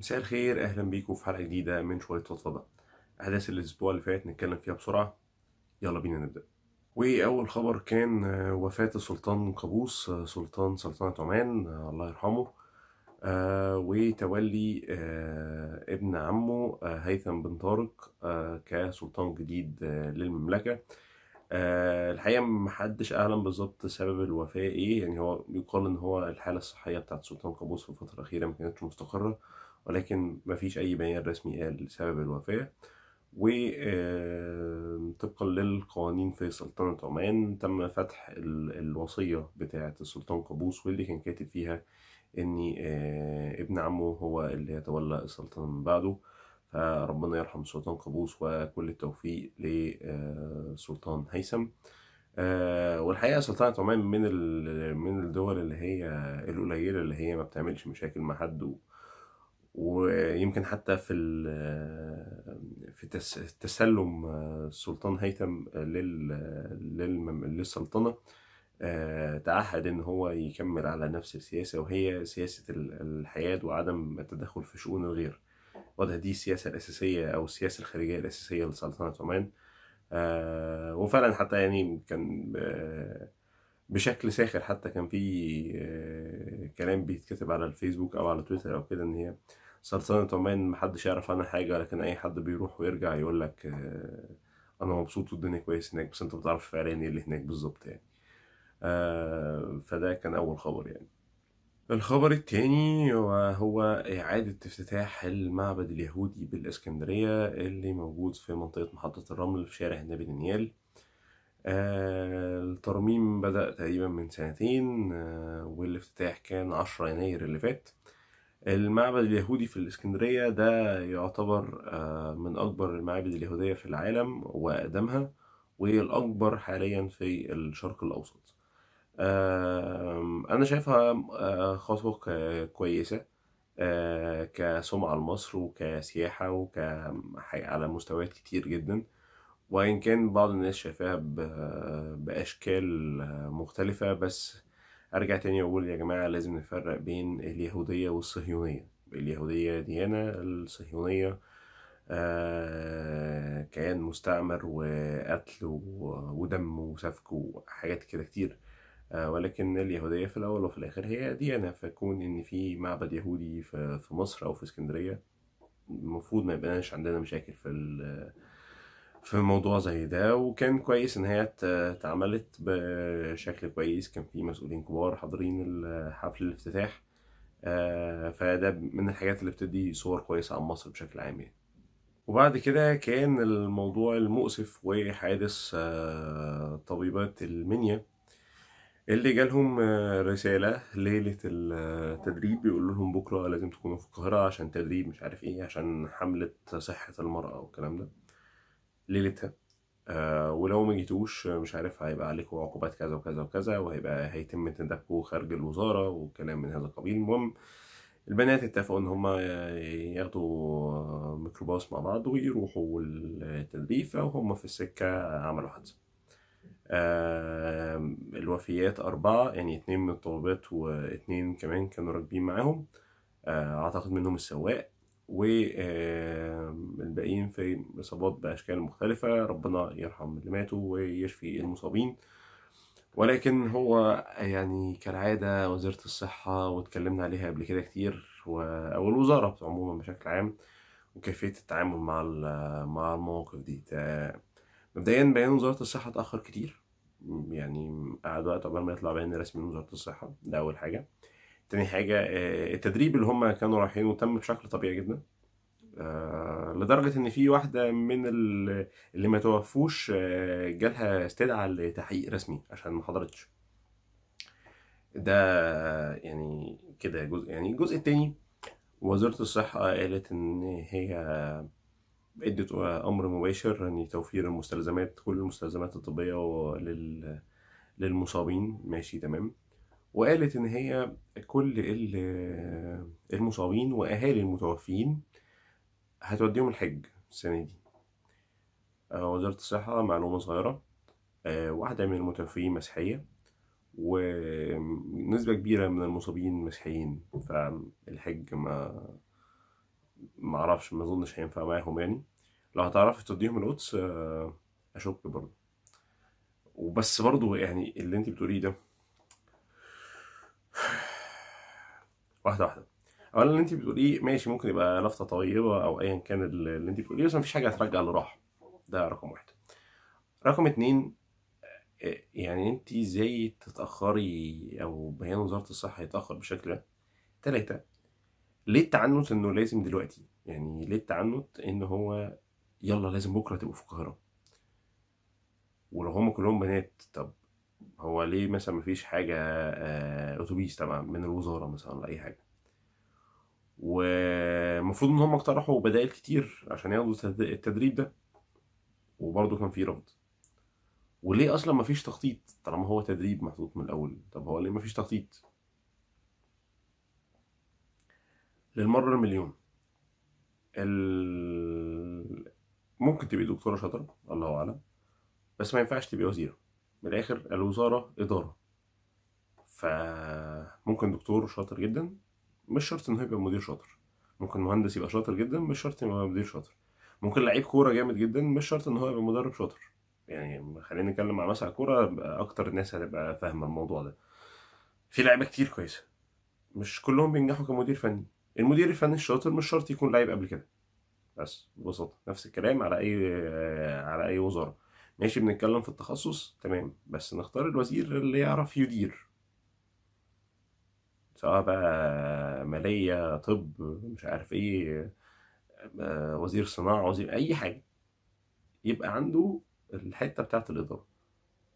مساء الخير اهلا بيكم في حلقه جديده من شويه فضفضه احداث الاسبوع اللي فات نتكلم فيها بسرعه يلا بينا نبدا واول خبر كان آه، وفاه السلطان قابوس آه، سلطان سلطنه عمان آه، الله يرحمه وتولي ابن عمه هيثم بن طارق كسلطان جديد للمملكه الحقيقه محدش اعلم بالظبط سبب الوفاه ايه يعني هو يقال ان هو الحاله الصحيه بتاعت سلطان قابوس في الفتره الاخيره ما كانتش مستقره ولكن مفيش أي بيان رسمي قال سبب الوفاة و طبقا للقوانين في سلطنة عمان تم فتح الوصية بتاعة السلطان قابوس واللي كان كاتب فيها إن آه، ابن عمه هو اللي يتولى السلطنة من بعده فربنا يرحم السلطان قابوس وكل التوفيق للسلطان آه، هيثم آه، والحقيقة سلطنة عمان من من الدول اللي هي القليلة اللي هي ما بتعملش مشاكل مع حد ويمكن حتى في آه، في تسلم السلطان آه، هيثم آه، للسلطنه تعهد ان هو يكمل على نفس السياسه وهي سياسه الحياد وعدم التدخل في شؤون الغير وده دي السياسه الاساسيه او السياسه الخارجيه الاساسيه لسلطنه عمان وفعلا حتى يعني كان بشكل ساخر حتى كان في كلام بيتكتب على الفيسبوك او على تويتر او كده ان هي سلطنة عمان محدش يعرف عنها حاجة لكن أي حد بيروح ويرجع يقول لك آه، أنا مبسوط والدنيا كويس هناك بس أنت بتعرف فعليا إيه اللي هناك بالظبط يعني آه، فده كان أول خبر يعني الخبر التاني وهو إعادة افتتاح المعبد اليهودي بالإسكندرية اللي موجود في منطقة محطة الرمل في شارع النبي دانيال آه، الترميم بدأ تقريبا من سنتين والافتتاح كان عشرة يناير اللي فات المعبد اليهودي في الإسكندرية ده يعتبر آه، من أكبر المعابد اليهودية في العالم وأقدمها والأكبر حاليا في الشرق الأوسط أنا شايفها آه، خطوة كويسة آه، كسمعة لمصر وكسياحة وك على مستويات كتير جدا وإن كان بعض الناس شايفاها بأشكال مختلفة بس ارجع تاني واقول يا جماعه لازم نفرق بين اليهوديه والصهيونيه اليهوديه ديانه الصهيونيه آه كيان مستعمر وقتل ودم وسفك وحاجات كده كتير آه ولكن اليهودية في الأول وفي الآخر هي ديانة فكون إن في معبد يهودي في مصر أو في اسكندرية المفروض ما يبقاش عندنا مشاكل في في موضوع زي ده وكان كويس ان هي اتعملت بشكل كويس كان في مسؤولين كبار حاضرين حفل الافتتاح آه، فده من الحاجات اللي بتدي صور كويسة عن مصر بشكل عام يعني وبعد كده كان الموضوع المؤسف وحادث آه، طبيبات المنيا اللي جالهم آه، رسالة ليلة التدريب بيقول لهم بكرة لازم تكونوا في القاهرة عشان تدريب مش عارف ايه عشان حملة صحة المرأة والكلام ده ليلتها آه ولو ما جيتوش مش عارف هيبقى عليكم عقوبات كذا وكذا وكذا وهيبقى هيتم تندبكوا خارج الوزارة وكلام من هذا القبيل المهم البنات اتفقوا ان هما ياخدوا ميكروباص مع بعض ويروحوا التدريفة وهم في السكة عملوا حادثة آه الوفيات أربعة يعني اتنين من الطلبات واتنين كمان كانوا راكبين معاهم آه أعتقد منهم السواق والباقيين آه، في إصابات بأشكال مختلفة ربنا يرحم اللي ماتوا ويشفي المصابين ولكن هو يعني كالعادة وزارة الصحة واتكلمنا عليها قبل كده كتير أو الوزارة عموما بشكل عام وكيفية التعامل مع مع المواقف دي مبدئيا بيان وزارة الصحة اتأخر كتير يعني قعد وقت قبل ما يطلع بيان رسمي من وزارة الصحة ده أول حاجة تاني حاجه آه، التدريب اللي هم كانوا رايحينه تم بشكل طبيعي جدا آه، لدرجه ان في واحده من اللي ما توفوش آه، جالها استدعاء لتحقيق رسمي عشان ما حضرتش ده يعني كده جزء يعني الجزء التاني وزارة الصحة قالت إن هي ادت امر مباشر ان توفير المستلزمات كل المستلزمات الطبيه لل... للمصابين ماشي تمام وقالت ان هي كل المصابين واهالي المتوفيين هتوديهم الحج السنه دي آه، وزاره الصحه معلومه صغيره آه، واحده من المتوفيين مسيحيه ونسبه كبيره من المصابين مسيحيين فالحج ما معرفش ما اظنش هينفع معاهم يعني لو هتعرف توديهم القدس آه، اشك برضه وبس برضه يعني اللي انت بتقوليه ده واحده واحده اولا اللي انت بتقوليه ماشي ممكن يبقى لفته طيبه او ايا كان اللي انت بتقوليه بس مفيش حاجه هترجع اللي راح ده رقم واحد رقم اتنين آه، يعني انت ازاي تتاخري او بيان وزاره الصحه يتاخر بالشكل ده تلاته ليه التعنت انه لازم دلوقتي يعني ليه التعنت ان هو يلا لازم بكره تبقوا في القاهره ولو هما كلهم بنات طب هو ليه مثلا مفيش حاجة آه، أتوبيس تبع من الوزارة مثلا ولا أي حاجة والمفروض إن هم اقترحوا بدائل كتير عشان ياخدوا التدريب ده وبرضه كان في رفض وليه أصلا مفيش تخطيط طالما هو تدريب محطوط من الأول طب هو ليه مفيش تخطيط للمرة المليون ال... ممكن تبقي دكتورة شاطرة الله أعلم بس ما ينفعش تبقي وزيرة من الاخر الوزاره اداره فممكن دكتور شاطر جدا مش شرط انه يبقى مدير شاطر ممكن مهندس يبقى شاطر جدا مش شرط يبقى مدير شاطر ممكن لعيب كوره جامد جدا مش شرط ان هو يبقى مدرب شاطر يعني خلينا نتكلم مع مثلا كوره اكتر الناس هتبقى فاهمه الموضوع ده في لعيبه كتير كويسه مش كلهم بينجحوا كمدير فني المدير الفني الشاطر مش شرط يكون لعيب قبل كده بس ببساطه نفس الكلام على اي على اي وزاره ماشي بنتكلم في التخصص تمام بس نختار الوزير اللي يعرف يدير سواء بقى مالية طب مش عارف ايه آه، وزير صناعة وزير أي حاجة يبقى عنده الحتة بتاعة الإدارة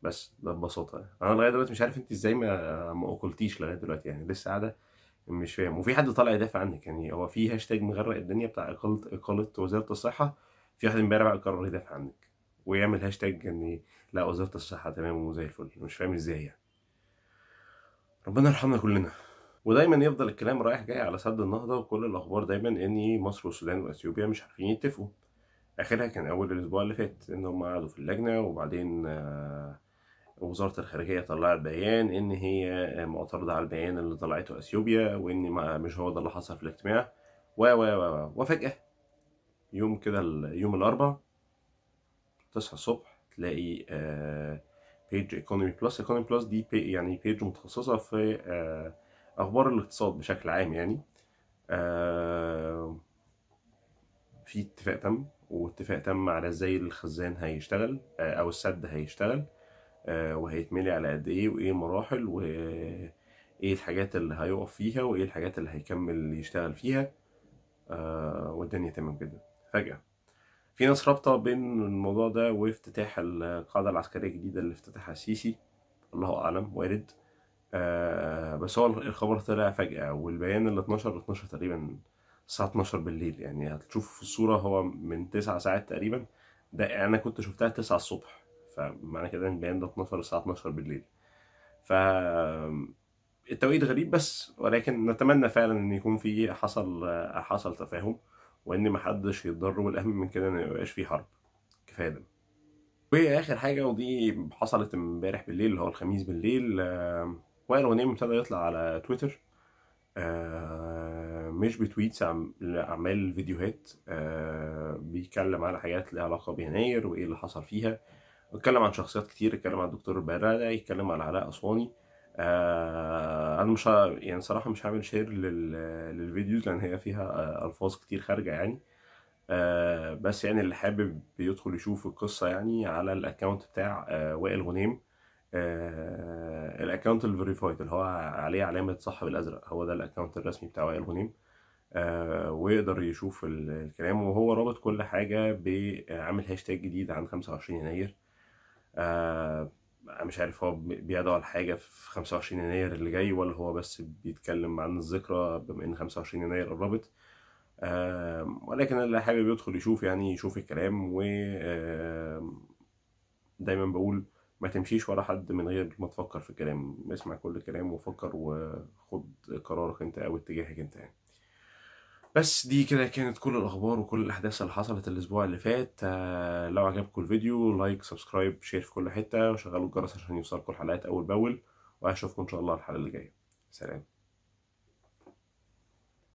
بس ده ببساطة يعني. أنا لغاية دلوقتي مش عارف أنت إزاي ما ما لغاية دلوقتي يعني لسه قاعدة مش فاهم وفي حد طالع يدافع عنك يعني هو في هاشتاج مغرق الدنيا بتاع إقالة إقالة وزارة الصحة في واحد امبارح بقى قرر يدافع عنك ويعمل هاشتاج ان لا وزاره الصحه تمام وزي الفل مش فاهم ازاي يعني ربنا يرحمنا كلنا ودايما يفضل الكلام رايح جاي على سد النهضه وكل الاخبار دايما ان مصر والسودان واثيوبيا مش عارفين يتفقوا اخرها كان اول الاسبوع اللي فات ان هم قعدوا في اللجنه وبعدين آه، وزارة الخارجية طلعت بيان إن هي معترضة على البيان اللي طلعته أثيوبيا وإن مش هو ده اللي حصل في الاجتماع و و و وفجأة يوم كده يوم الأربع تصحى الصبح تلاقي بيج ايكونومي بلس ايكونومي بلس دي بي يعني بيج متخصصه في آه، اخبار الاقتصاد بشكل عام يعني آه، في اتفاق تم واتفاق تم على ازاي الخزان هيشتغل آه، او السد هيشتغل وهيتملي على قد ايه وايه المراحل وايه الحاجات اللي هيقف فيها وايه الحاجات اللي هيكمل يشتغل فيها والدنيا تمام جدا فجأة في ناس رابطة بين الموضوع ده وافتتاح القاعدة العسكرية الجديدة اللي افتتحها السيسي الله أعلم وارد آه بس هو الخبر طلع فجأة والبيان اللي 12 12 تقريبا الساعة 12 بالليل يعني هتشوف في الصورة هو من 9 ساعات تقريبا ده أنا كنت شفتها 9 الصبح فمعنى كده إن البيان ده 12 الساعة 12 بالليل ف التوقيت غريب بس ولكن نتمنى فعلا ان يكون في حصل حصل تفاهم وان محدش يتضر والاهم من كده ان ميبقاش فيه حرب كفايه ده واخر حاجه ودي حصلت امبارح بالليل اللي هو الخميس بالليل آه وائل غنيم ابتدى يطلع على تويتر آه مش بتويتس اعمال فيديوهات آه بيتكلم على حاجات ليها علاقه بيناير وايه اللي حصل فيها اتكلم عن شخصيات كتير اتكلم عن الدكتور برادة اتكلم عن علاء اسواني آه انا مش يعني صراحه مش هعمل شير لل... للفيديوز لان هي فيها آه، الفاظ كتير خارجه يعني آه بس يعني اللي حابب يدخل يشوف القصه يعني على الاكونت بتاع آه وائل غنيم آه الاكونت الفيريفايد اللي هو عليه علامه صاحب الازرق هو ده الاكونت الرسمي بتاع وائل غنيم آه ويقدر يشوف الكلام وهو رابط كل حاجه بعمل هاشتاج جديد عن 25 يناير آه مش عارف هو بيدعو على حاجه في 25 يناير اللي جاي ولا هو بس بيتكلم عن الذكرى بما ان 25 يناير قربت ولكن اللي حابب يدخل يشوف يعني يشوف الكلام و دايما بقول ما تمشيش ورا حد من غير ما تفكر في الكلام اسمع كل الكلام وفكر وخد قرارك انت او اتجاهك انت يعني بس دي كده كانت كل الاخبار وكل الاحداث اللي حصلت الاسبوع اللي فات آه، لو عجبكم الفيديو لايك سبسكرايب شير في كل حته وشغلوا الجرس عشان يوصلكم الحلقات اول باول واشوفكم ان شاء الله الحلقه اللي جايه سلام